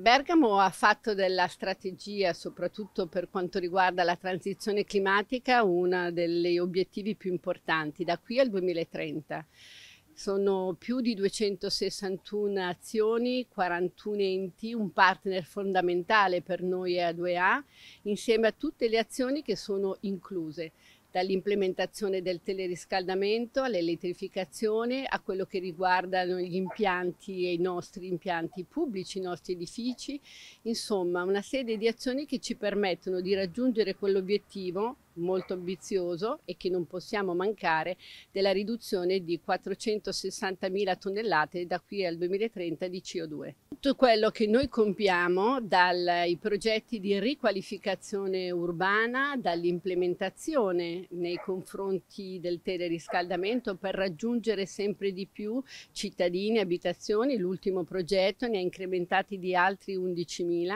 Bergamo ha fatto della strategia, soprattutto per quanto riguarda la transizione climatica, uno degli obiettivi più importanti da qui al 2030. Sono più di 261 azioni, 41 enti, un partner fondamentale per noi è A2A, insieme a tutte le azioni che sono incluse dall'implementazione del teleriscaldamento all'elettrificazione a quello che riguarda gli impianti e i nostri impianti pubblici, i nostri edifici, insomma una serie di azioni che ci permettono di raggiungere quell'obiettivo molto ambizioso e che non possiamo mancare della riduzione di 460.000 tonnellate da qui al 2030 di CO2. Tutto quello che noi compiamo dai progetti di riqualificazione urbana, dall'implementazione nei confronti del teleriscaldamento per raggiungere sempre di più cittadini, e abitazioni, l'ultimo progetto ne ha incrementati di altri 11.000,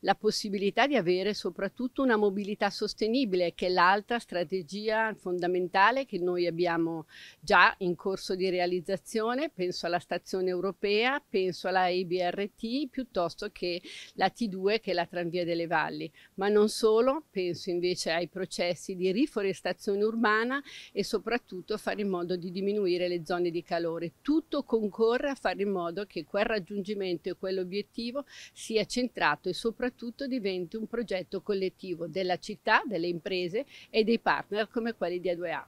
la possibilità di avere soprattutto una mobilità sostenibile che è l'altra strategia fondamentale che noi abbiamo già in corso di realizzazione, penso alla stazione europea, penso alla EBRT piuttosto che la T2 che è la tranvia delle valli, ma non solo, penso invece ai processi di riforestazione urbana e soprattutto fare in modo di diminuire le zone di calore. Tutto concorre a fare in modo che quel raggiungimento e quell'obiettivo sia centrato e soprattutto diventi un progetto collettivo della città, delle imprese, imprese e dei partner come quelli di A2A.